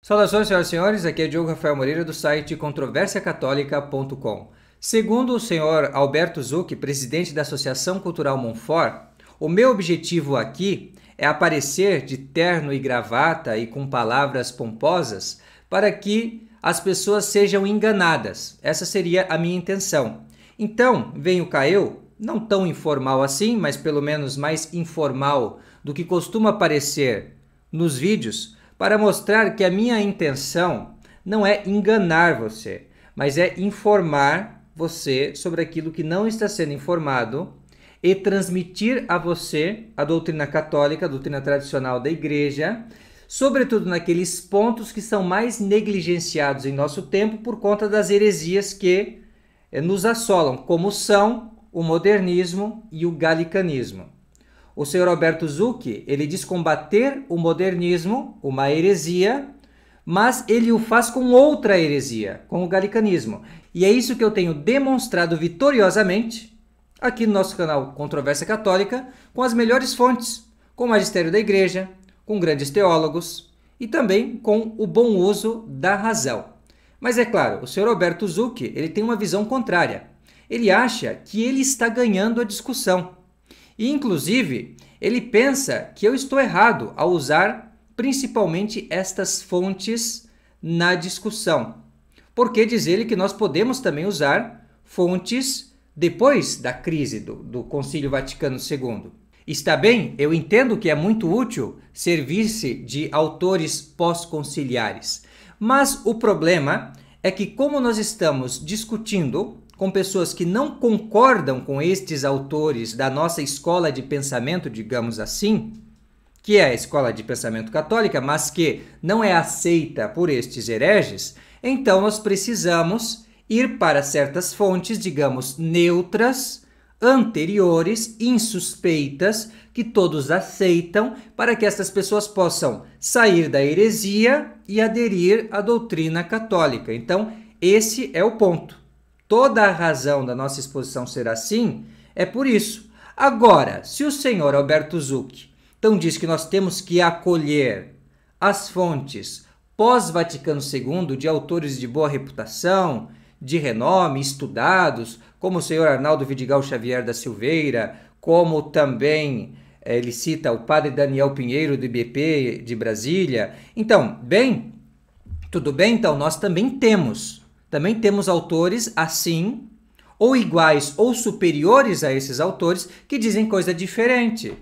Saudações, senhoras e senhores, aqui é Diogo Rafael Moreira do site ControvérsiaCatólica.com. Segundo o senhor Alberto Zucchi, presidente da Associação Cultural Monfort, o meu objetivo aqui é aparecer de terno e gravata e com palavras pomposas para que as pessoas sejam enganadas. Essa seria a minha intenção. Então, venho cá eu, não tão informal assim, mas pelo menos mais informal do que costuma aparecer nos vídeos, para mostrar que a minha intenção não é enganar você, mas é informar você sobre aquilo que não está sendo informado e transmitir a você a doutrina católica, a doutrina tradicional da igreja, sobretudo naqueles pontos que são mais negligenciados em nosso tempo por conta das heresias que eh, nos assolam, como são o modernismo e o galicanismo o senhor Alberto Zucchi, ele diz combater o modernismo, uma heresia, mas ele o faz com outra heresia, com o galicanismo. E é isso que eu tenho demonstrado vitoriosamente aqui no nosso canal Controvérsia Católica, com as melhores fontes, com o magistério da igreja, com grandes teólogos e também com o bom uso da razão. Mas é claro, o senhor Alberto Zucchi, ele tem uma visão contrária. Ele acha que ele está ganhando a discussão e, inclusive, ele pensa que eu estou errado ao usar principalmente estas fontes na discussão. Porque diz ele que nós podemos também usar fontes depois da crise do, do Concílio Vaticano II. Está bem, eu entendo que é muito útil servir-se de autores pós-conciliares, mas o problema é que, como nós estamos discutindo com pessoas que não concordam com estes autores da nossa escola de pensamento, digamos assim, que é a escola de pensamento católica, mas que não é aceita por estes hereges, então nós precisamos ir para certas fontes, digamos, neutras, anteriores, insuspeitas, que todos aceitam, para que estas pessoas possam sair da heresia e aderir à doutrina católica. Então, esse é o ponto toda a razão da nossa exposição ser assim é por isso. Agora, se o senhor Alberto Zuck então diz que nós temos que acolher as fontes pós-Vaticano II de autores de boa reputação, de renome, estudados, como o senhor Arnaldo Vidigal Xavier da Silveira, como também eh, ele cita o padre Daniel Pinheiro do IBP de Brasília. Então, bem, tudo bem, então nós também temos também temos autores assim, ou iguais ou superiores a esses autores, que dizem coisa diferente,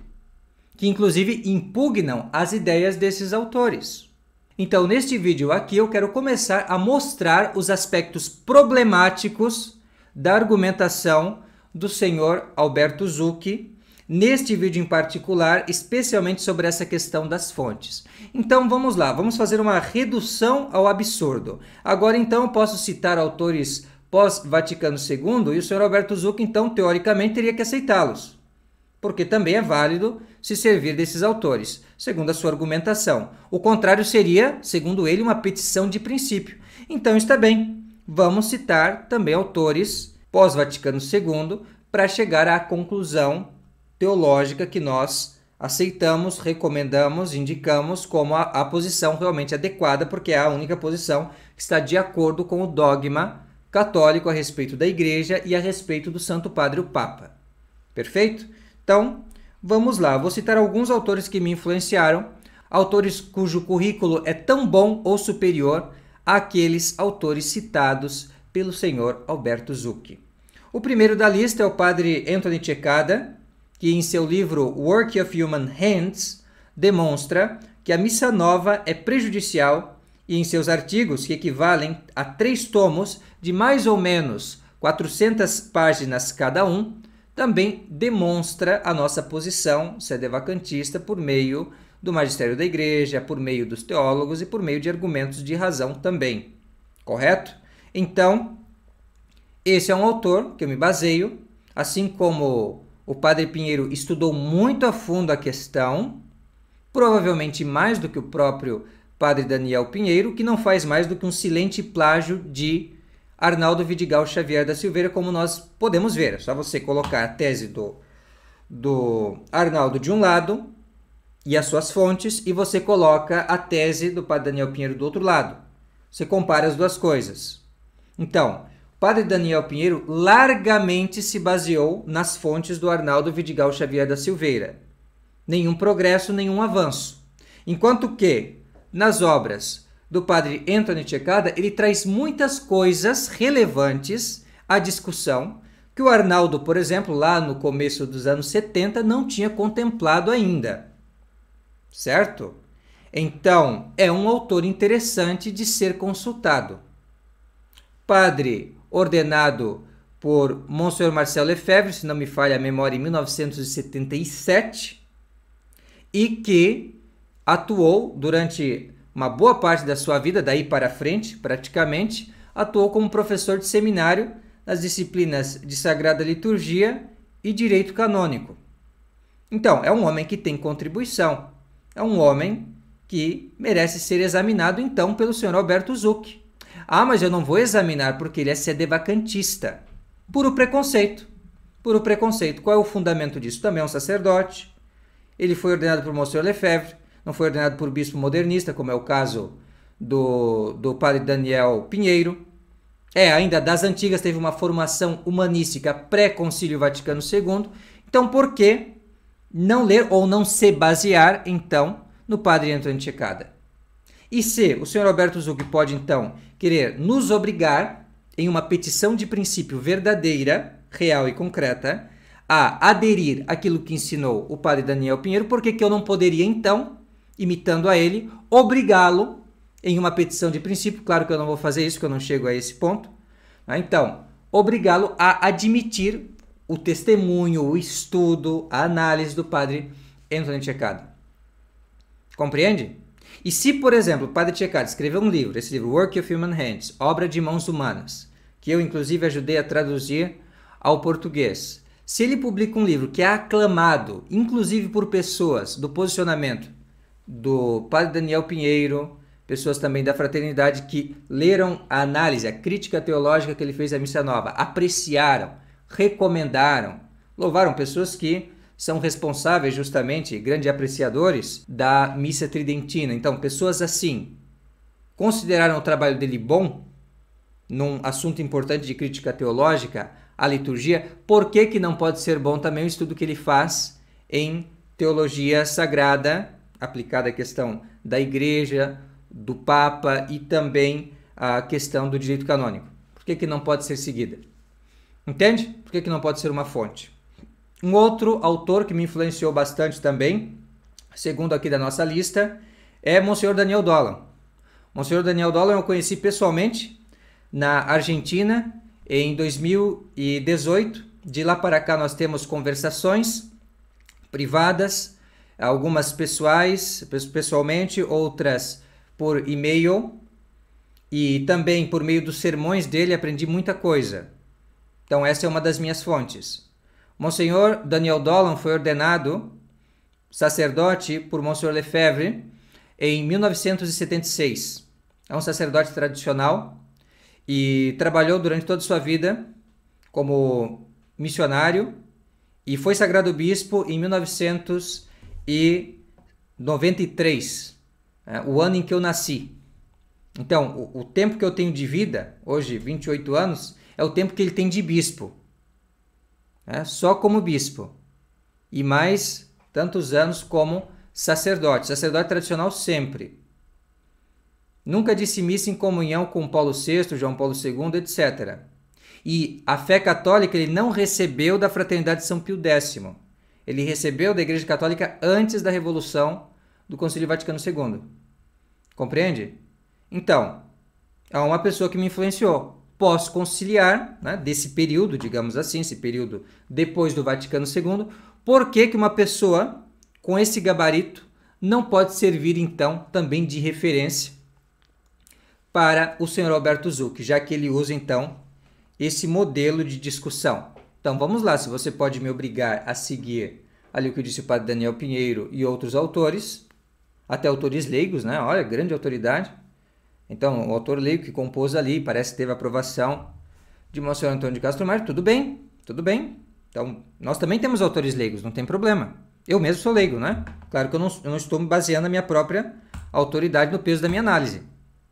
que inclusive impugnam as ideias desses autores. Então, neste vídeo aqui, eu quero começar a mostrar os aspectos problemáticos da argumentação do senhor Alberto Zucchi, neste vídeo em particular, especialmente sobre essa questão das fontes. Então vamos lá, vamos fazer uma redução ao absurdo. Agora então eu posso citar autores pós-Vaticano II e o senhor Alberto Zucca então teoricamente teria que aceitá-los. Porque também é válido se servir desses autores, segundo a sua argumentação. O contrário seria, segundo ele, uma petição de princípio. Então está bem, vamos citar também autores pós-Vaticano II para chegar à conclusão teológica que nós aceitamos, recomendamos, indicamos como a, a, posição realmente adequada, porque é a única posição que está de acordo com o dogma católico a respeito da Igreja e a respeito do Santo Padre o Papa. Perfeito? Então, vamos lá. Vou citar alguns autores que me influenciaram, autores cujo currículo é tão bom ou superior àqueles autores citados pelo senhor Alberto Zucchi. O primeiro da lista é o padre Anthony Cecada, que em seu livro Work of Human Hands demonstra que a missa nova é prejudicial e em seus artigos, que equivalem a três tomos de mais ou menos 400 páginas cada um, também demonstra a nossa posição sedevacantista por meio do magistério da igreja, por meio dos teólogos e por meio de argumentos de razão também. Correto? Então, esse é um autor que eu me baseio, assim como o padre Pinheiro estudou muito a fundo a questão, provavelmente mais do que o próprio padre Daniel Pinheiro, que não faz mais do que um silente plágio de Arnaldo Vidigal Xavier da Silveira, como nós podemos ver. É só você colocar a tese do, do Arnaldo de um lado e as suas fontes, e você coloca a tese do padre Daniel Pinheiro do outro lado. Você compara as duas coisas. Então, Padre Daniel Pinheiro largamente se baseou nas fontes do Arnaldo Vidigal Xavier da Silveira. Nenhum progresso, nenhum avanço. Enquanto que, nas obras do padre Anthony Checada, ele traz muitas coisas relevantes à discussão que o Arnaldo, por exemplo, lá no começo dos anos 70, não tinha contemplado ainda. Certo? Então, é um autor interessante de ser consultado. Padre ordenado por Monsenhor Marcelo Lefebvre, se não me falha a memória, em 1977, e que atuou durante uma boa parte da sua vida, daí para frente, praticamente, atuou como professor de seminário nas disciplinas de Sagrada Liturgia e Direito Canônico. Então, é um homem que tem contribuição, é um homem que merece ser examinado, então, pelo senhor Alberto Zucchi. Ah, mas eu não vou examinar porque ele é sedevacantista. Puro preconceito. Puro preconceito. Qual é o fundamento disso? Também é um sacerdote. Ele foi ordenado por Monsieur Lefebvre, não foi ordenado por bispo modernista, como é o caso do, do padre Daniel Pinheiro. É, ainda das antigas teve uma formação humanística pré-concílio Vaticano II. Então, por que não ler ou não se basear, então, no padre Antônio Checada? E se o senhor Alberto Zug pode, então, querer nos obrigar, em uma petição de princípio verdadeira, real e concreta, a aderir àquilo que ensinou o padre Daniel Pinheiro, por que eu não poderia então, imitando a ele, obrigá-lo em uma petição de princípio? Claro que eu não vou fazer isso, que eu não chego a esse ponto. Né? Então, obrigá-lo a admitir o testemunho, o estudo, a análise do padre Anthony Checado. Compreende? E se, por exemplo, o Padre Tchekad escreveu um livro, esse livro, Work of Human Hands, Obra de Mãos Humanas, que eu inclusive ajudei a traduzir ao português. Se ele publica um livro que é aclamado, inclusive por pessoas do posicionamento do Padre Daniel Pinheiro, pessoas também da fraternidade que leram a análise, a crítica teológica que ele fez à Missa Nova, apreciaram, recomendaram, louvaram pessoas que são responsáveis justamente, grandes apreciadores, da missa tridentina. Então, pessoas assim consideraram o trabalho dele bom num assunto importante de crítica teológica, a liturgia, por que, que não pode ser bom também o estudo que ele faz em teologia sagrada, aplicada à questão da igreja, do Papa e também a questão do direito canônico? Por que, que não pode ser seguida? Entende? Por que, que não pode ser uma fonte? Um outro autor que me influenciou bastante também, segundo aqui da nossa lista, é Monsenhor Daniel Dolan. Monsenhor Daniel Dolan eu conheci pessoalmente na Argentina em 2018. De lá para cá nós temos conversações privadas, algumas pessoais, pessoalmente, outras por e-mail e também por meio dos sermões dele aprendi muita coisa. Então essa é uma das minhas fontes. Monsenhor Daniel Dolan foi ordenado sacerdote por Monsenhor Lefebvre em 1976. É um sacerdote tradicional e trabalhou durante toda a sua vida como missionário e foi sagrado bispo em 1993, né, o ano em que eu nasci. Então, o, o tempo que eu tenho de vida, hoje 28 anos, é o tempo que ele tem de bispo né, só como bispo, e mais tantos anos como sacerdote, sacerdote tradicional sempre. Nunca disse missa em comunhão com Paulo VI, João Paulo II, etc. E a fé católica ele não recebeu da Fraternidade São Pio X. Ele recebeu da Igreja Católica antes da Revolução do Concílio Vaticano II. Compreende? Então, há uma pessoa que me influenciou, pós-conciliar, né, desse período, digamos assim, esse período depois do Vaticano II, por que, que uma pessoa com esse gabarito não pode servir, então, também de referência para o senhor Alberto Zucchi, já que ele usa, então, esse modelo de discussão. Então, vamos lá, se você pode me obrigar a seguir ali o que disse o padre Daniel Pinheiro e outros autores, até autores leigos, né? Olha, grande autoridade então, o autor leigo que compôs ali, parece que teve aprovação de Monsenhor Antônio de Castro Mar, tudo bem, tudo bem. Então, nós também temos autores leigos, não tem problema. Eu mesmo sou leigo, né? Claro que eu não, eu não estou me baseando na minha própria autoridade no peso da minha análise.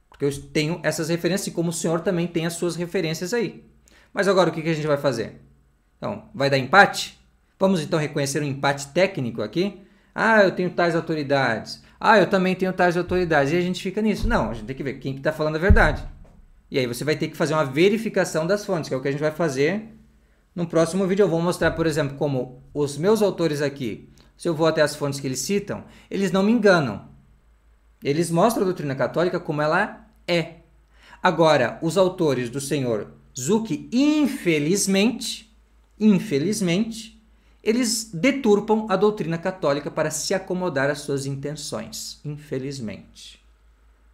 Porque eu tenho essas referências, e como o senhor também tem as suas referências aí. Mas agora o que, que a gente vai fazer? Então, vai dar empate? Vamos então reconhecer um empate técnico aqui? Ah, eu tenho tais autoridades. Ah, eu também tenho tais autoridades. E a gente fica nisso. Não, a gente tem que ver quem está que tá falando a verdade. E aí você vai ter que fazer uma verificação das fontes, que é o que a gente vai fazer no próximo vídeo. Eu vou mostrar, por exemplo, como os meus autores aqui, se eu vou até as fontes que eles citam, eles não me enganam. Eles mostram a doutrina católica como ela é. Agora, os autores do senhor Zuck, infelizmente, infelizmente, eles deturpam a doutrina católica para se acomodar às suas intenções, infelizmente.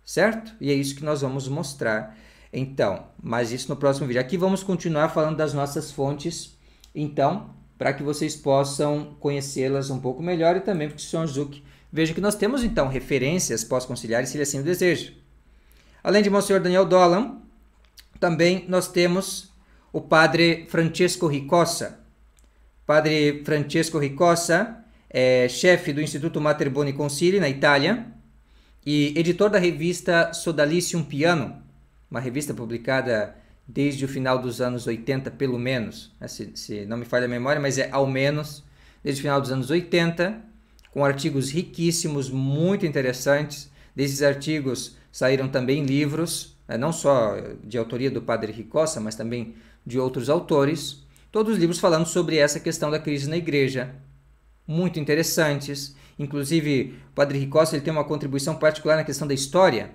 Certo? E é isso que nós vamos mostrar. Então, mas isso no próximo vídeo. Aqui vamos continuar falando das nossas fontes, então, para que vocês possam conhecê-las um pouco melhor e também porque o Sr. Zuc veja que nós temos então referências pós-conciliares se ele assim o deseja. Além de Monsenhor Daniel Dolan, também nós temos o padre Francesco Ricossa, Padre Francesco Ricossa é chefe do Instituto Mater Boni Concili, na Itália, e editor da revista Sodalicium Piano, uma revista publicada desde o final dos anos 80, pelo menos, né, se, se não me falha a memória, mas é ao menos desde o final dos anos 80, com artigos riquíssimos, muito interessantes. Desses artigos saíram também livros, né, não só de autoria do padre Ricossa, mas também de outros autores. Todos os livros falando sobre essa questão da crise na igreja. Muito interessantes. Inclusive, o Padre Ricosta ele tem uma contribuição particular na questão da história.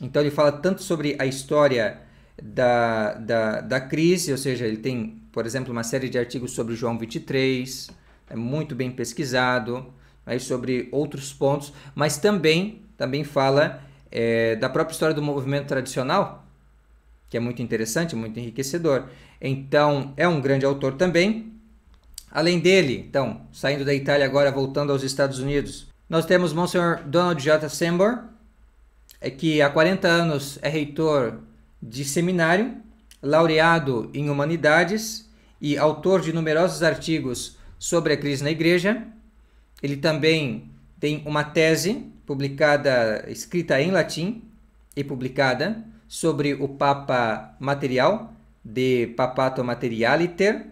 Então, ele fala tanto sobre a história da, da, da crise, ou seja, ele tem, por exemplo, uma série de artigos sobre João 23, é muito bem pesquisado, aí sobre outros pontos, mas também, também fala é, da própria história do movimento tradicional, que é muito interessante, muito enriquecedor. Então, é um grande autor também. Além dele, então, saindo da Itália agora, voltando aos Estados Unidos, nós temos Monsenhor Donald J. Sambor, é que há 40 anos é reitor de seminário, laureado em humanidades e autor de numerosos artigos sobre a crise na igreja. Ele também tem uma tese publicada, escrita em latim e publicada, sobre o Papa Material, de Papato Materialiter,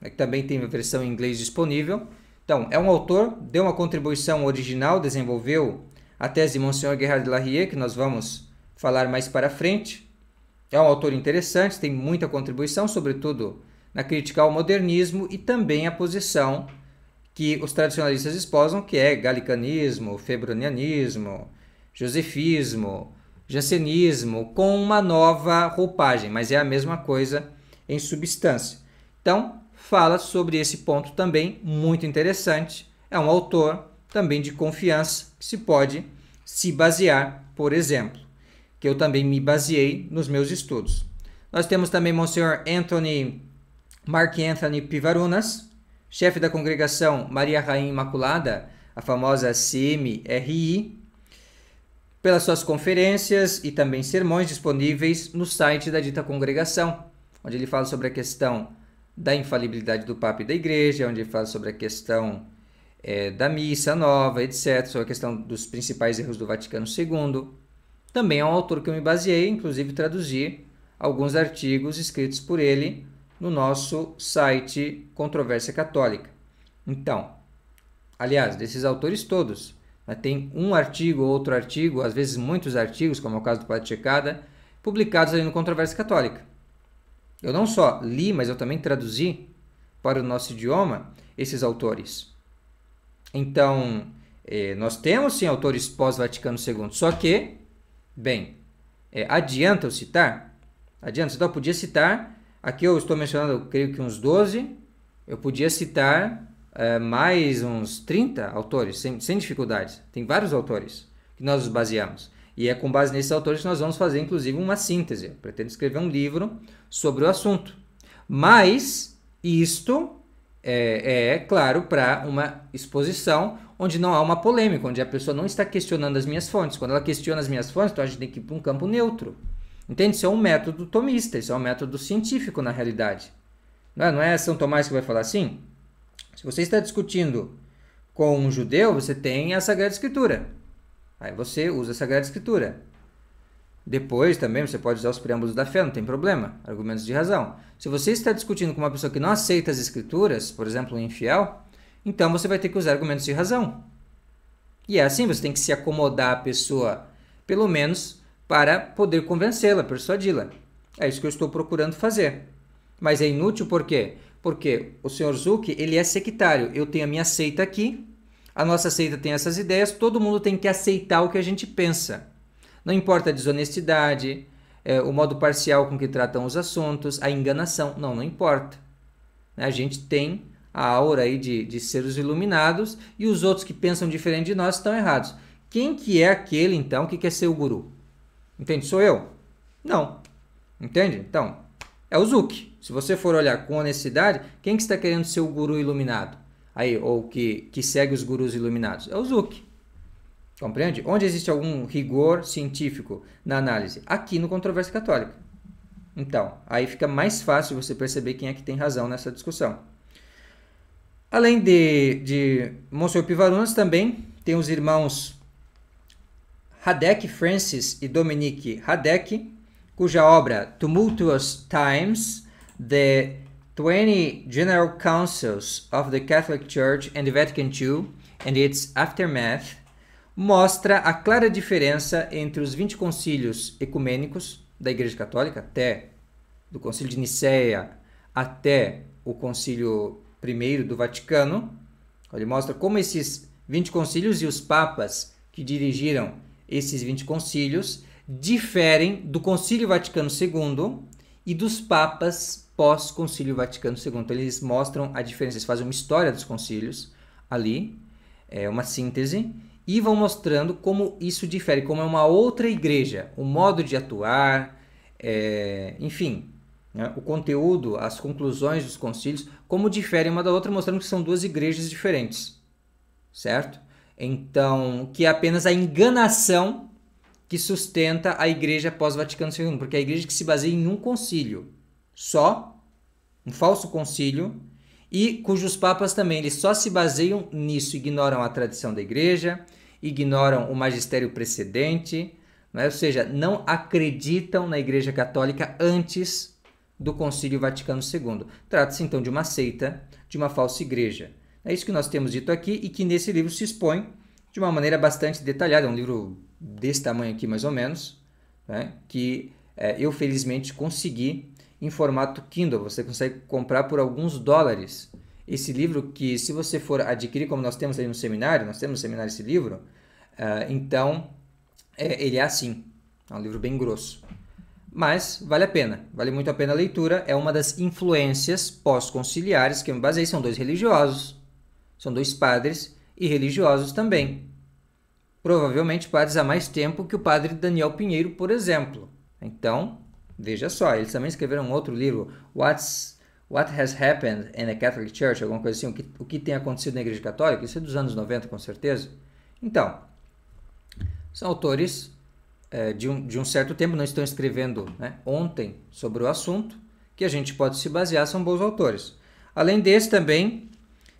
né, que também tem a versão em inglês disponível. Então, é um autor, deu uma contribuição original, desenvolveu a tese de Monsenhor Gerard Larrier, que nós vamos falar mais para frente. É um autor interessante, tem muita contribuição, sobretudo na crítica ao modernismo e também a posição que os tradicionalistas esposam, que é galicanismo, febronianismo, josefismo, jacenismo, com uma nova roupagem, mas é a mesma coisa em substância. Então, fala sobre esse ponto também, muito interessante. É um autor também de confiança que se pode se basear, por exemplo, que eu também me baseei nos meus estudos. Nós temos também Monsenhor Anthony Mark Anthony Pivarunas, chefe da congregação Maria Rainha Imaculada, a famosa CMRI, pelas suas conferências e também sermões disponíveis no site da dita congregação, onde ele fala sobre a questão da infalibilidade do Papa e da Igreja, onde ele fala sobre a questão é, da missa nova, etc., sobre a questão dos principais erros do Vaticano II. Também é um autor que eu me baseei, inclusive traduzi alguns artigos escritos por ele no nosso site Controvérsia Católica. Então, aliás, desses autores todos, tem um artigo ou outro artigo, às vezes muitos artigos, como é o caso do Padre Checada, publicados ali no Controvérsia Católica. Eu não só li, mas eu também traduzi para o nosso idioma esses autores. Então, eh, nós temos sim autores pós-Vaticano II, só que, bem, eh, adianta eu citar? Adianta, então eu podia citar, aqui eu estou mencionando, eu creio que uns 12, eu podia citar eh, mais uns 30 autores, sem, sem dificuldades. Tem vários autores que nós nos baseamos. E é com base nesses autores que nós vamos fazer, inclusive, uma síntese. Eu pretendo escrever um livro sobre o assunto. Mas isto é, é, é claro, para uma exposição onde não há uma polêmica, onde a pessoa não está questionando as minhas fontes. Quando ela questiona as minhas fontes, então a gente tem que ir para um campo neutro. Entende? Isso é um método tomista, isso é um método científico na realidade. Não é, não é São Tomás que vai falar assim? Se você está discutindo com um judeu, você tem a Sagrada Escritura. Aí você usa a Sagrada Escritura. Depois também você pode usar os preâmbulos da fé, não tem problema, argumentos de razão. Se você está discutindo com uma pessoa que não aceita as escrituras, por exemplo, um infiel, então você vai ter que usar argumentos de razão. E é assim, você tem que se acomodar a pessoa, pelo menos para poder convencê-la, persuadi-la. É isso que eu estou procurando fazer. Mas é inútil por quê? Porque o senhor Zuck, ele é sectário. Eu tenho a minha seita aqui, a nossa seita tem essas ideias, todo mundo tem que aceitar o que a gente pensa. Não importa a desonestidade, é, o modo parcial com que tratam os assuntos, a enganação, não, não importa. Né, a gente tem a aura aí de, de seres iluminados e os outros que pensam diferente de nós estão errados. Quem que é aquele então que quer ser o guru? Entende? Sou eu? Não. Entende? Então, é o Zuc. Se você for olhar com honestidade, quem que está querendo ser o guru iluminado? Aí, ou que, que segue os gurus iluminados? É o Zuc. Compreende? Onde existe algum rigor científico na análise? Aqui no Controvérsia Católica. Então, aí fica mais fácil você perceber quem é que tem razão nessa discussão. Além de, de Monsenhor Pivarunas, também tem os irmãos Hadek Francis e Dominique Hadek, cuja obra Tumultuous Times, The 20 General Councils of the Catholic Church and the Vatican II and its Aftermath, mostra a clara diferença entre os 20 concílios ecumênicos da Igreja Católica, até do Concílio de Nicéia até o Concílio I do Vaticano. Ele mostra como esses 20 concílios e os papas que dirigiram esses 20 concílios diferem do Concílio Vaticano II e dos papas pós-Concílio Vaticano II. Então, eles mostram a diferença, eles fazem uma história dos concílios ali, é uma síntese, e vão mostrando como isso difere, como é uma outra igreja, o modo de atuar, é, enfim, né, o conteúdo, as conclusões dos concílios, como diferem uma da outra, mostrando que são duas igrejas diferentes, certo? Então, que é apenas a enganação que sustenta a igreja pós-Vaticano II, porque é a igreja que se baseia em um concílio só, um falso concílio, e cujos papas também eles só se baseiam nisso, ignoram a tradição da igreja, ignoram o magistério precedente, é? ou seja, não acreditam na igreja católica antes do concílio Vaticano II. Trata-se então de uma seita, de uma falsa igreja. É isso que nós temos dito aqui e que nesse livro se expõe de uma maneira bastante detalhada, é um livro desse tamanho aqui mais ou menos, né? que é, eu felizmente consegui em formato Kindle. Você consegue comprar por alguns dólares esse livro que se você for adquirir, como nós temos aí no seminário, nós temos no seminário esse livro, uh, então é, ele é assim, é um livro bem grosso. Mas vale a pena, vale muito a pena a leitura, é uma das influências pós-conciliares que eu me baseei, são dois religiosos, são dois padres e religiosos também provavelmente padres há mais tempo que o padre Daniel Pinheiro, por exemplo. Então, veja só, eles também escreveram um outro livro, What's, What Has Happened in the Catholic Church, alguma coisa assim, o que, o que tem acontecido na Igreja Católica, isso é dos anos 90 com certeza. Então, são autores é, de, um, de um certo tempo, não estão escrevendo né, ontem sobre o assunto, que a gente pode se basear, são bons autores. Além desse, também,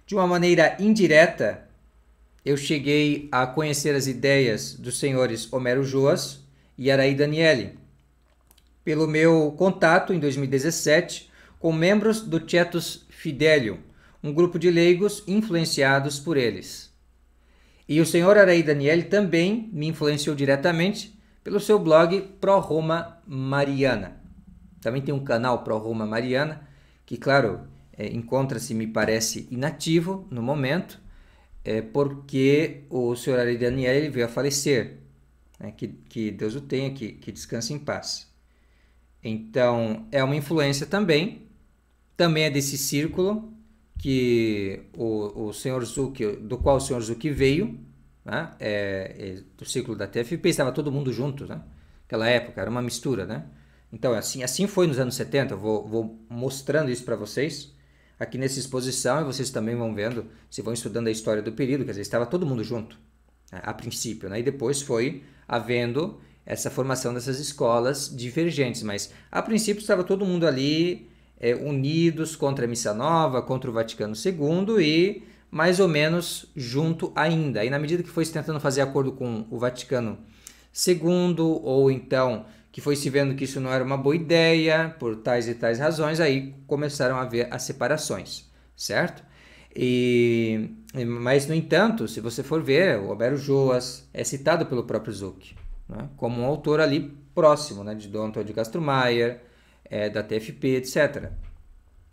de uma maneira indireta, eu cheguei a conhecer as ideias dos senhores Homero Joas e Araí Daniele, pelo meu contato em 2017 com membros do Cetus Fidelio, um grupo de leigos influenciados por eles. E o senhor Araí Daniele também me influenciou diretamente pelo seu blog Pro Roma Mariana. Também tem um canal Pro Roma Mariana, que, claro, é, encontra-se, me parece, inativo no momento, é porque o senhor Ari Daniel ele veio a falecer. Né? Que, que Deus o tenha, que, que descanse em paz. Então, é uma influência também, também é desse círculo que o, o senhor Zuck, do qual o senhor Zuc veio, né? é, é, do círculo da TFP, estava todo mundo junto, né? época, era uma mistura, né? Então, assim, assim foi nos anos 70, vou, vou mostrando isso para vocês, aqui nessa exposição e vocês também vão vendo, se vão estudando a história do período, quer dizer, estava todo mundo junto né, a princípio, né? e depois foi havendo essa formação dessas escolas divergentes, mas a princípio estava todo mundo ali é, unidos contra a Missa Nova, contra o Vaticano II e mais ou menos junto ainda. E na medida que foi tentando fazer acordo com o Vaticano II ou então que foi se vendo que isso não era uma boa ideia, por tais e tais razões, aí começaram a haver as separações, certo? E, mas, no entanto, se você for ver, o Albero Joas é citado pelo próprio Zuck né, como um autor ali próximo né, de Dom Antônio de Castro é, da TFP, etc.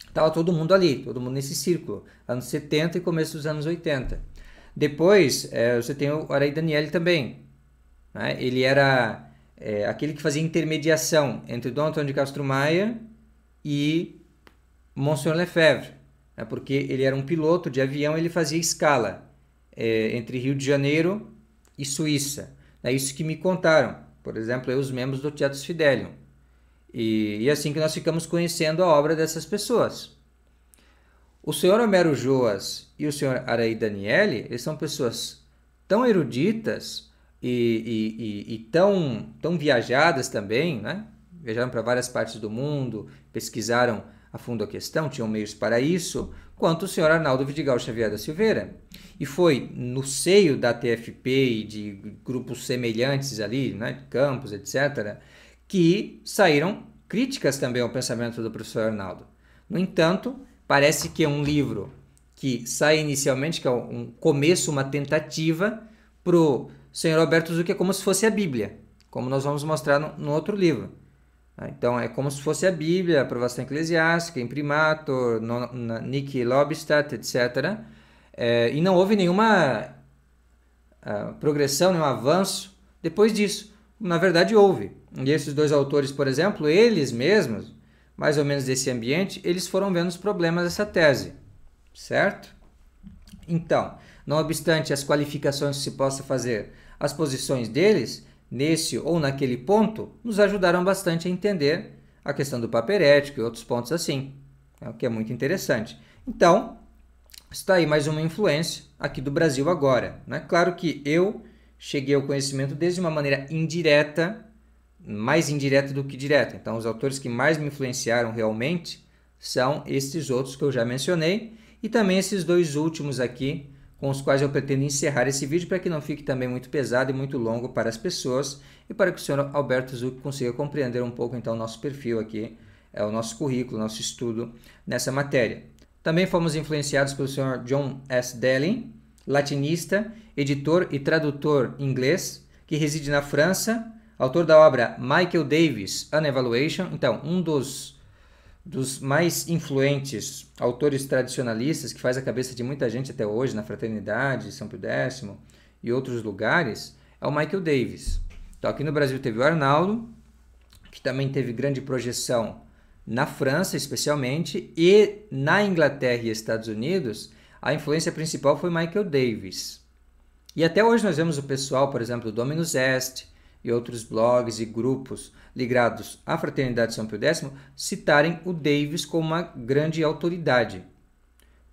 Estava todo mundo ali, todo mundo nesse círculo, anos 70 e começo dos anos 80. Depois, é, você tem o Araí Daniele também. Né? Ele era é, aquele que fazia intermediação entre Dom Antônio de Castro Maia e Monsenhor Lefebvre, né, porque ele era um piloto de avião, ele fazia escala é, entre Rio de Janeiro e Suíça. É isso que me contaram, por exemplo, eu, os membros do Teatro Fidelium. E, e é assim que nós ficamos conhecendo a obra dessas pessoas. O senhor Homero Joas e o senhor Araí Daniele, eles são pessoas tão eruditas e, e, e, e tão, tão viajadas também, né? viajaram para várias partes do mundo, pesquisaram a fundo a questão, tinham meios para isso, quanto o senhor Arnaldo Vidigal Xavier da Silveira. E foi no seio da TFP e de grupos semelhantes ali, né, campos, etc., que saíram críticas também ao pensamento do professor Arnaldo. No entanto, parece que é um livro que sai inicialmente, que é um começo, uma tentativa para senhor Alberto Zucchi é como se fosse a Bíblia, como nós vamos mostrar no, no outro livro. Né? Então, é como se fosse a Bíblia, a aprovação eclesiástica, imprimatur, Nick Lobstadt, etc. É, e não houve nenhuma ah, progressão, nenhum avanço depois disso. Na verdade, houve. E esses dois autores, por exemplo, eles mesmos, mais ou menos desse ambiente, eles foram vendo os problemas dessa tese, certo? Então, não obstante as qualificações que se possa fazer as posições deles, nesse ou naquele ponto, nos ajudaram bastante a entender a questão do ético e outros pontos assim, né? o que é muito interessante. Então, está aí mais uma influência aqui do Brasil agora. Né? Claro que eu cheguei ao conhecimento desde uma maneira indireta, mais indireta do que direta. Então, os autores que mais me influenciaram realmente são estes outros que eu já mencionei e também esses dois últimos aqui com os quais eu pretendo encerrar esse vídeo para que não fique também muito pesado e muito longo para as pessoas e para que o senhor Alberto Zuc consiga compreender um pouco então o nosso perfil aqui, é, o nosso currículo, nosso estudo nessa matéria. Também fomos influenciados pelo senhor John S. Delling, latinista, editor e tradutor inglês, que reside na França, autor da obra Michael Davis, An Evaluation. Então, um dos dos mais influentes autores tradicionalistas, que faz a cabeça de muita gente até hoje, na Fraternidade, São Pio X e outros lugares, é o Michael Davis. Então, aqui no Brasil teve o Arnaldo, que também teve grande projeção na França, especialmente, e na Inglaterra e Estados Unidos, a influência principal foi Michael Davis. E até hoje nós vemos o pessoal, por exemplo, do Dominus Est, e outros blogs e grupos ligados à Fraternidade São Pio X citarem o Davis como uma grande autoridade.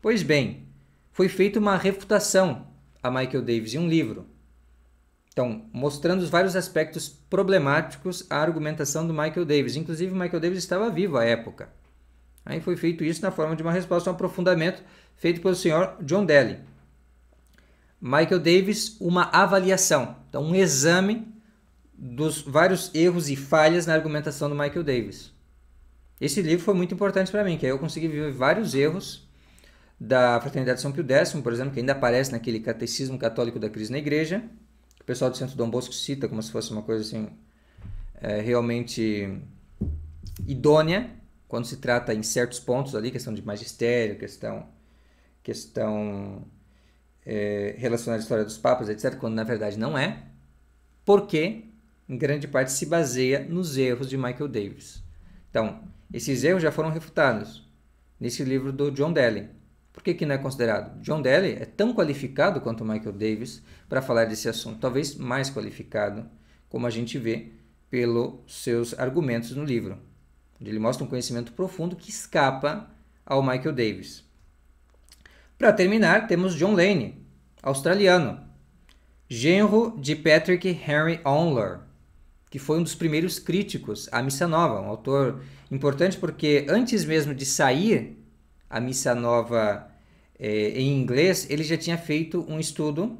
Pois bem, foi feita uma refutação a Michael Davis em um livro. Então, mostrando os vários aspectos problemáticos à argumentação do Michael Davis. Inclusive, Michael Davis estava vivo à época. Aí foi feito isso na forma de uma resposta, um aprofundamento feito pelo senhor John Daly. Michael Davis, uma avaliação, então um exame dos vários erros e falhas na argumentação do Michael Davis. Esse livro foi muito importante para mim, que aí eu consegui ver vários erros da Fraternidade São Pio X, por exemplo, que ainda aparece naquele Catecismo Católico da Crise na Igreja, que o pessoal do Centro Dom Bosco cita como se fosse uma coisa assim é, realmente idônea quando se trata em certos pontos ali, questão de magistério, questão questão é, relacionada à história dos papas, etc., quando na verdade não é, porque em grande parte se baseia nos erros de Michael Davis. Então, esses erros já foram refutados nesse livro do John Daly. Por que, que não é considerado? John Daly é tão qualificado quanto Michael Davis para falar desse assunto, talvez mais qualificado, como a gente vê pelos seus argumentos no livro. Ele mostra um conhecimento profundo que escapa ao Michael Davis. Para terminar, temos John Lane, australiano, genro de Patrick Henry Onler, que foi um dos primeiros críticos à Missa Nova, um autor importante porque antes mesmo de sair a Missa Nova eh, em inglês, ele já tinha feito um estudo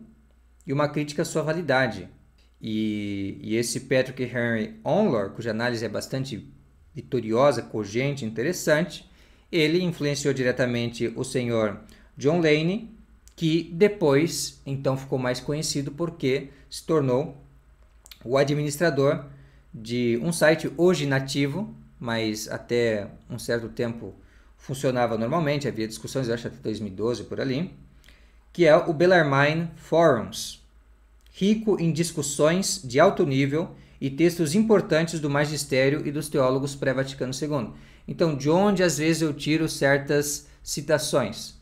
e uma crítica à sua validade. E, e esse Patrick Henry Onlor, cuja análise é bastante vitoriosa, cogente, interessante, ele influenciou diretamente o senhor John Lane, que depois então ficou mais conhecido porque se tornou o administrador de um site hoje nativo, mas até um certo tempo funcionava normalmente, havia discussões, eu acho até 2012 por ali, que é o Bellarmine Forums, rico em discussões de alto nível e textos importantes do magistério e dos teólogos pré-Vaticano II. Então, de onde às vezes eu tiro certas citações?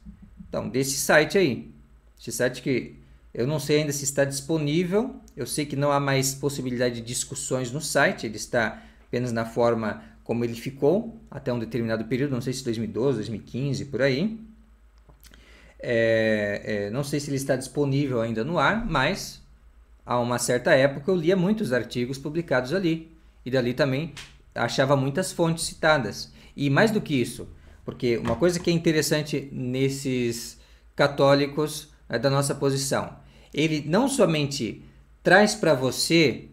Então, desse site aí. Esse site que eu não sei ainda se está disponível. Eu sei que não há mais possibilidade de discussões no site, ele está apenas na forma como ele ficou até um determinado período, não sei se 2012, 2015, por aí. É, é, não sei se ele está disponível ainda no ar, mas há uma certa época eu lia muitos artigos publicados ali e dali também achava muitas fontes citadas. E mais do que isso, porque uma coisa que é interessante nesses católicos é, da nossa posição. Ele não somente traz para você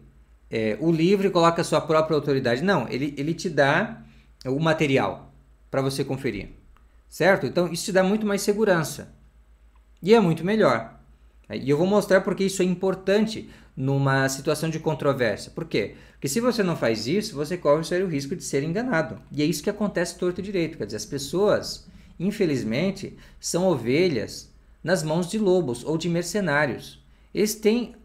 é, o livro e coloca a sua própria autoridade. Não, ele, ele te dá o material para você conferir. Certo? Então, isso te dá muito mais segurança. E é muito melhor. E eu vou mostrar porque isso é importante numa situação de controvérsia. Por quê? Porque se você não faz isso, você corre o sério risco de ser enganado. E é isso que acontece torto e direito. Quer dizer, as pessoas, infelizmente, são ovelhas nas mãos de lobos ou de mercenários. Eles têm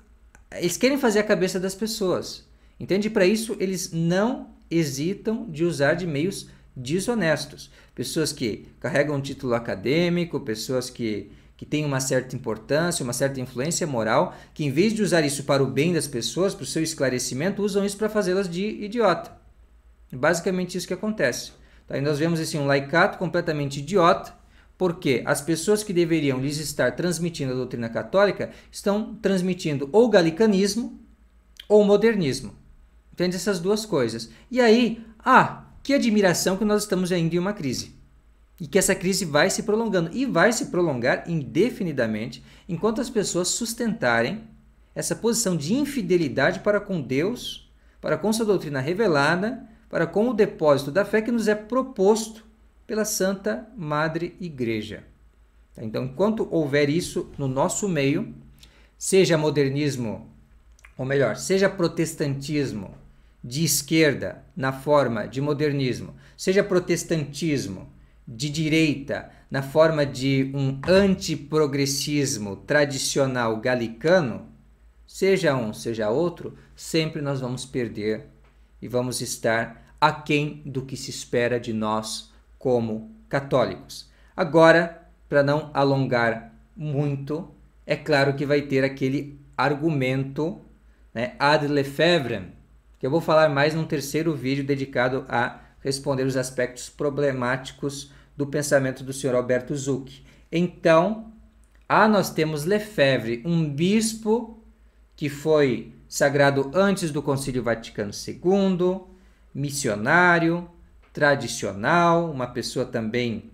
eles querem fazer a cabeça das pessoas. Entende? Para isso eles não hesitam de usar de meios desonestos. Pessoas que carregam um título acadêmico, pessoas que que têm uma certa importância, uma certa influência moral, que em vez de usar isso para o bem das pessoas, para o seu esclarecimento, usam isso para fazê-las de idiota. Basicamente isso que acontece. Tá? E nós vemos assim, um laicato completamente idiota, porque as pessoas que deveriam lhes estar transmitindo a doutrina católica estão transmitindo ou galicanismo ou modernismo. Entende essas duas coisas. E aí, ah, que admiração que nós estamos ainda em uma crise. E que essa crise vai se prolongando e vai se prolongar indefinidamente enquanto as pessoas sustentarem essa posição de infidelidade para com Deus, para com sua doutrina revelada, para com o depósito da fé que nos é proposto pela Santa Madre Igreja. Tá, então, enquanto houver isso no nosso meio, seja modernismo, ou melhor, seja protestantismo de esquerda na forma de modernismo, seja protestantismo de direita na forma de um antiprogressismo tradicional galicano, seja um, seja outro, sempre nós vamos perder e vamos estar aquém do que se espera de nós como católicos. Agora, para não alongar muito, é claro que vai ter aquele argumento né, ad lefebvre, que eu vou falar mais num terceiro vídeo dedicado a responder os aspectos problemáticos do pensamento do senhor Alberto Zucchi. Então, ah, nós temos Lefebvre, um bispo que foi sagrado antes do Concílio Vaticano II, missionário, tradicional, uma pessoa também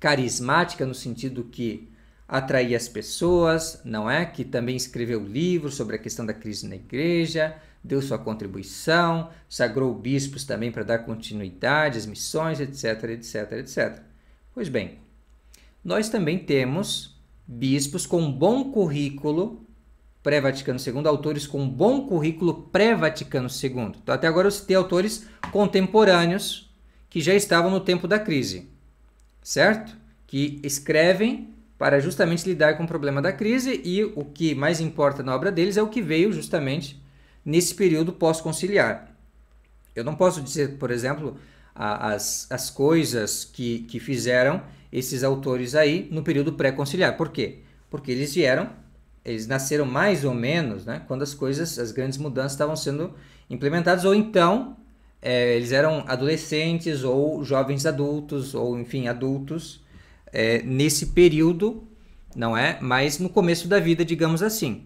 carismática no sentido que atraía as pessoas, não é? Que também escreveu livros sobre a questão da crise na igreja, deu sua contribuição, sagrou bispos também para dar continuidade às missões, etc, etc, etc. Pois bem, nós também temos bispos com um bom currículo pré-Vaticano II, autores com um bom currículo pré-Vaticano II. Então, até agora eu citei autores contemporâneos que já estavam no tempo da crise, certo? Que escrevem para justamente lidar com o problema da crise e o que mais importa na obra deles é o que veio justamente nesse período pós-conciliar. Eu não posso dizer, por exemplo, as, as coisas que, que fizeram esses autores aí no período pré-conciliar. Por quê? Porque eles vieram eles nasceram mais ou menos né, quando as coisas, as grandes mudanças estavam sendo implementadas, ou então é, eles eram adolescentes ou jovens adultos, ou enfim, adultos, é, nesse período, não é? Mas no começo da vida, digamos assim.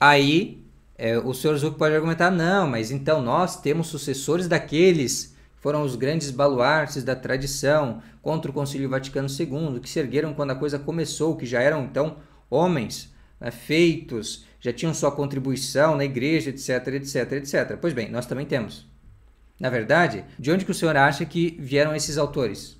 Aí é, o senhor Zuck pode argumentar: não, mas então nós temos sucessores daqueles que foram os grandes baluartes da tradição contra o Concílio Vaticano II, que se ergueram quando a coisa começou, que já eram então homens né, feitos, já tinham sua contribuição na igreja, etc, etc, etc. Pois bem, nós também temos. Na verdade, de onde que o senhor acha que vieram esses autores?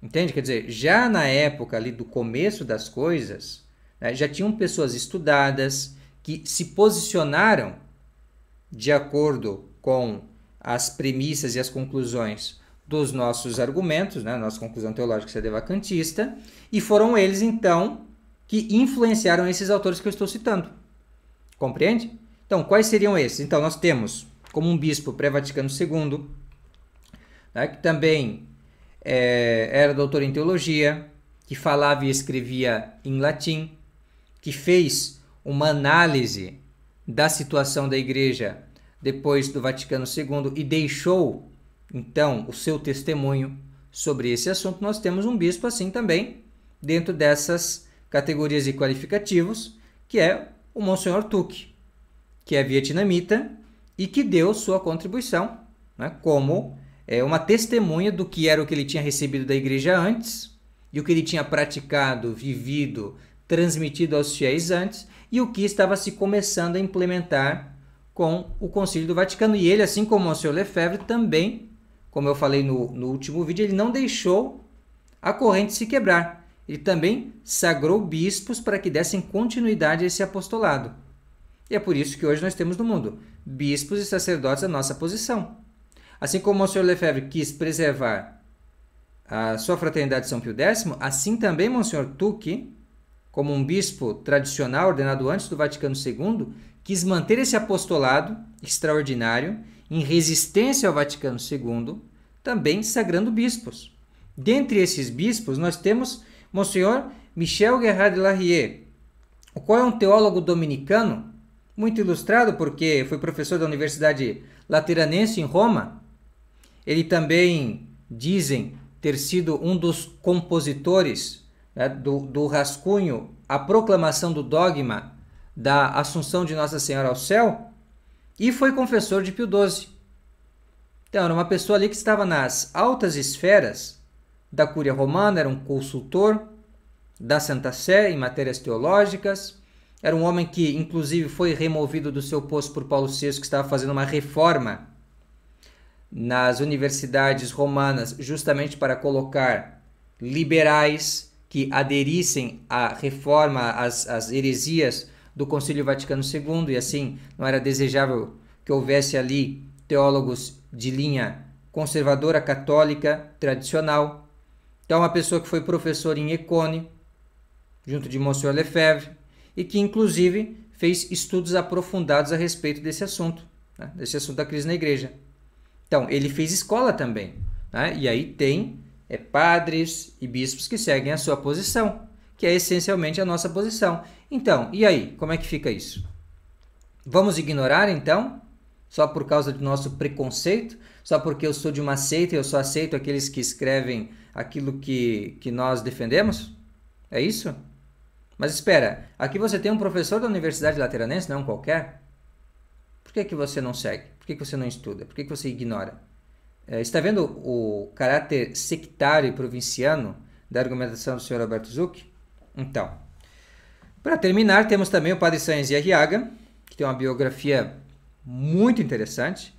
Entende? Quer dizer, já na época ali do começo das coisas, né, já tinham pessoas estudadas que se posicionaram de acordo com as premissas e as conclusões dos nossos argumentos, né, nossa conclusão teológica sedevacantista, e foram eles então que influenciaram esses autores que eu estou citando. Compreende? Então, quais seriam esses? Então, nós temos como um bispo pré-Vaticano II, né, que também é, era doutor em teologia, que falava e escrevia em latim, que fez uma análise da situação da igreja depois do Vaticano II e deixou então o seu testemunho sobre esse assunto. Nós temos um bispo assim também dentro dessas categorias e qualificativos, que é o Monsenhor Tuque, que é vietnamita e que deu sua contribuição né, como é, uma testemunha do que era o que ele tinha recebido da igreja antes, e o que ele tinha praticado, vivido, transmitido aos fiéis antes, e o que estava se começando a implementar com o Concílio do Vaticano. E ele, assim como o Sr. Lefebvre, também, como eu falei no, no último vídeo, ele não deixou a corrente se quebrar. Ele também sagrou bispos para que dessem continuidade a esse apostolado. E é por isso que hoje nós temos no mundo bispos e sacerdotes a nossa posição. Assim como Monsenhor Lefebvre quis preservar a sua fraternidade São Pio X, assim também Monsenhor Tucci, como um bispo tradicional ordenado antes do Vaticano II, quis manter esse apostolado extraordinário em resistência ao Vaticano II, também sagrando bispos. Dentre esses bispos, nós temos Monsenhor Michel Gerard Larrier, o qual é um teólogo dominicano, muito ilustrado porque foi professor da Universidade Lateranense em Roma. Ele também, dizem, ter sido um dos compositores né, do, do rascunho A Proclamação do Dogma da Assunção de Nossa Senhora ao Céu e foi confessor de Pio XII. Então, era uma pessoa ali que estava nas altas esferas da Cúria Romana, era um consultor da Santa Sé em matérias teológicas. Era um homem que, inclusive, foi removido do seu posto por Paulo VI, que estava fazendo uma reforma nas universidades romanas, justamente para colocar liberais que aderissem à reforma, às, às heresias do Concílio Vaticano II, e assim não era desejável que houvesse ali teólogos de linha conservadora católica tradicional. Então, uma pessoa que foi professor em Econe, junto de Monsieur Lefebvre, e que, inclusive, fez estudos aprofundados a respeito desse assunto, né? desse assunto da crise na igreja. Então, ele fez escola também. Né? E aí tem é, padres e bispos que seguem a sua posição, que é essencialmente a nossa posição. Então, e aí? Como é que fica isso? Vamos ignorar, então? Só por causa do nosso preconceito? Só porque eu sou de uma seita e eu só aceito aqueles que escrevem aquilo que, que nós defendemos? É isso? Mas espera, aqui você tem um professor da Universidade Lateranense, não qualquer? Por que, que você não segue? Por que, que você não estuda? Por que, que você ignora? É, está vendo o caráter sectário e provinciano da argumentação do senhor Alberto Zuck Então, para terminar, temos também o padre Sainz de Arriaga, que tem uma biografia muito interessante.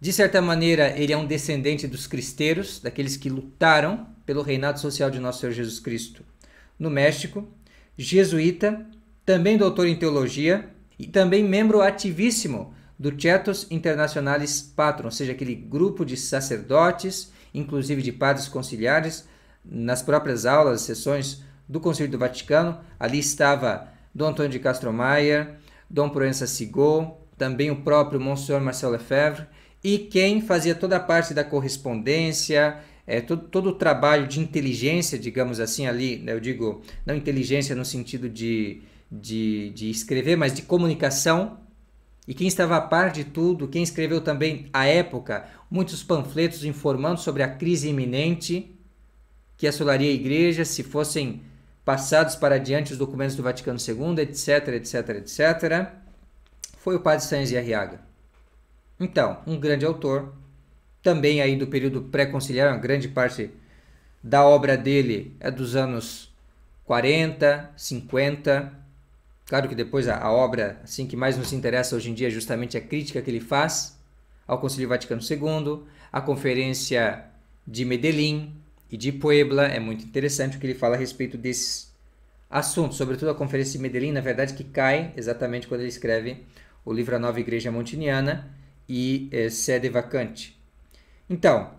De certa maneira, ele é um descendente dos cristeiros, daqueles que lutaram pelo reinado social de Nosso Senhor Jesus Cristo no México, jesuíta, também doutor em teologia e também membro ativíssimo do Chetos Internacionales Patron, ou seja, aquele grupo de sacerdotes, inclusive de padres conciliares, nas próprias aulas, sessões do Concílio do Vaticano, ali estava Dom Antônio de Castro Maia, Dom Proença Sigol, também o próprio Monsenhor Marcel Lefebvre, e quem fazia toda a parte da correspondência, é, todo, todo o trabalho de inteligência, digamos assim, ali, né, eu digo, não inteligência no sentido de, de, de escrever, mas de comunicação. E quem estava a par de tudo, quem escreveu também, à época, muitos panfletos informando sobre a crise iminente que assolaria a igreja se fossem passados para adiante os documentos do Vaticano II, etc, etc, etc. Foi o padre Sanz de Arriaga. Então, um grande autor, também aí do período pré-conciliar, uma grande parte da obra dele é dos anos 40, 50. Claro que depois a, a obra assim que mais nos interessa hoje em dia é justamente a crítica que ele faz ao Concílio Vaticano II, a conferência de Medellín e de Puebla. É muito interessante o que ele fala a respeito desses assuntos, sobretudo a conferência de Medellín, na verdade, que cai exatamente quando ele escreve o livro A Nova Igreja Montiniana, e é, eh, sede vacante. Então,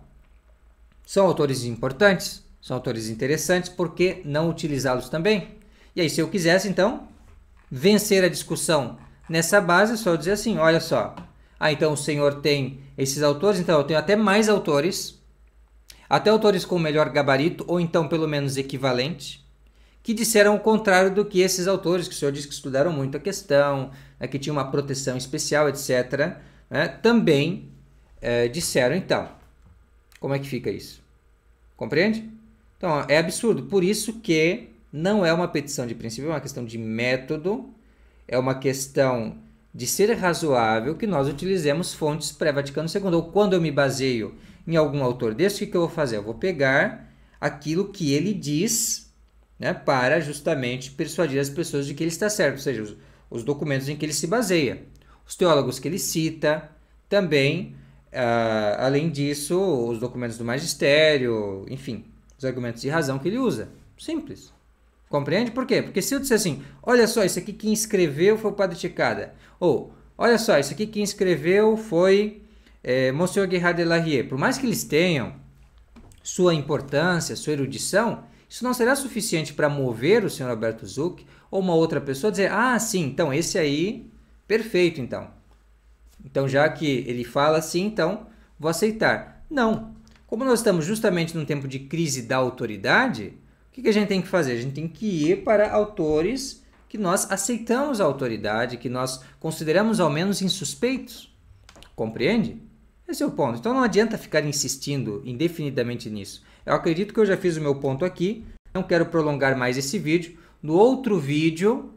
são autores importantes, são autores interessantes, por que não utilizá-los também? E aí, se eu quisesse, então, vencer a discussão nessa base, só dizer assim: olha só, ah, então o senhor tem esses autores, então eu tenho até mais autores, até autores com melhor gabarito, ou então pelo menos equivalente, que disseram o contrário do que esses autores, que o senhor disse que estudaram muito a questão, né, que tinha uma proteção especial, etc né, também é, disseram então. Como é que fica isso? Compreende? Então, é absurdo. Por isso que não é uma petição de princípio, é uma questão de método, é uma questão de ser razoável que nós utilizemos fontes pré-Vaticano II. Ou quando eu me baseio em algum autor desse, o que eu vou fazer? Eu vou pegar aquilo que ele diz né, para justamente persuadir as pessoas de que ele está certo, ou seja, os, os documentos em que ele se baseia os teólogos que ele cita, também, uh, além disso, os documentos do magistério, enfim, os argumentos de razão que ele usa. Simples. Compreende por quê? Porque se eu disser assim, olha só, isso aqui quem escreveu foi o padre Chicada, ou olha só, isso aqui quem escreveu foi é, Monsieur Guerrard de Larrier, por mais que eles tenham sua importância, sua erudição, isso não será suficiente para mover o senhor Alberto Zuck ou uma outra pessoa dizer, ah, sim, então esse aí Perfeito, então. Então, já que ele fala assim, então vou aceitar. Não. Como nós estamos justamente num tempo de crise da autoridade, o que, que a gente tem que fazer? A gente tem que ir para autores que nós aceitamos a autoridade, que nós consideramos ao menos insuspeitos. Compreende? Esse é o ponto. Então não adianta ficar insistindo indefinidamente nisso. Eu acredito que eu já fiz o meu ponto aqui. Não quero prolongar mais esse vídeo. No outro vídeo,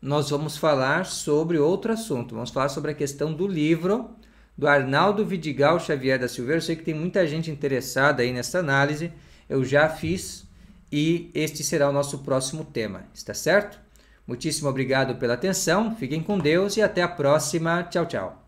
nós vamos falar sobre outro assunto. Vamos falar sobre a questão do livro do Arnaldo Vidigal Xavier da Silveira. Eu sei que tem muita gente interessada aí nessa análise. Eu já fiz e este será o nosso próximo tema, está certo? Muitíssimo obrigado pela atenção, fiquem com Deus e até a próxima. Tchau, tchau.